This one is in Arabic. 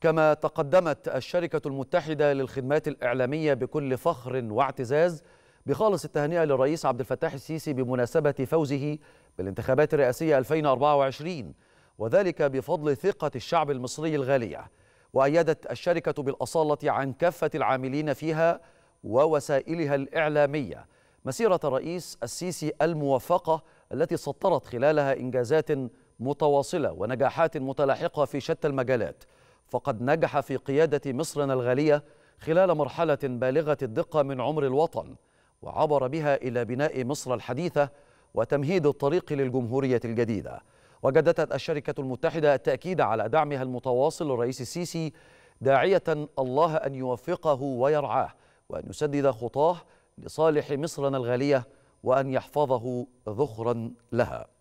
كما تقدمت الشركة المتحدة للخدمات الإعلامية بكل فخر واعتزاز بخالص التهنئة للرئيس عبد الفتاح السيسي بمناسبة فوزه بالانتخابات الرئاسية 2024 وذلك بفضل ثقة الشعب المصري الغالية وأيدت الشركة بالأصالة عن كافة العاملين فيها ووسائلها الإعلامية مسيرة الرئيس السيسي الموفقة التي سطرت خلالها إنجازات متواصلة ونجاحات متلاحقة في شتى المجالات فقد نجح في قيادة مصرنا الغالية خلال مرحلة بالغة الدقة من عمر الوطن وعبر بها إلى بناء مصر الحديثة وتمهيد الطريق للجمهورية الجديدة وجددت الشركة المتحدة التأكيد على دعمها المتواصل للرئيس السيسي داعية الله أن يوفقه ويرعاه وأن يسدد خطاه لصالح مصرنا الغالية وأن يحفظه ذخرا لها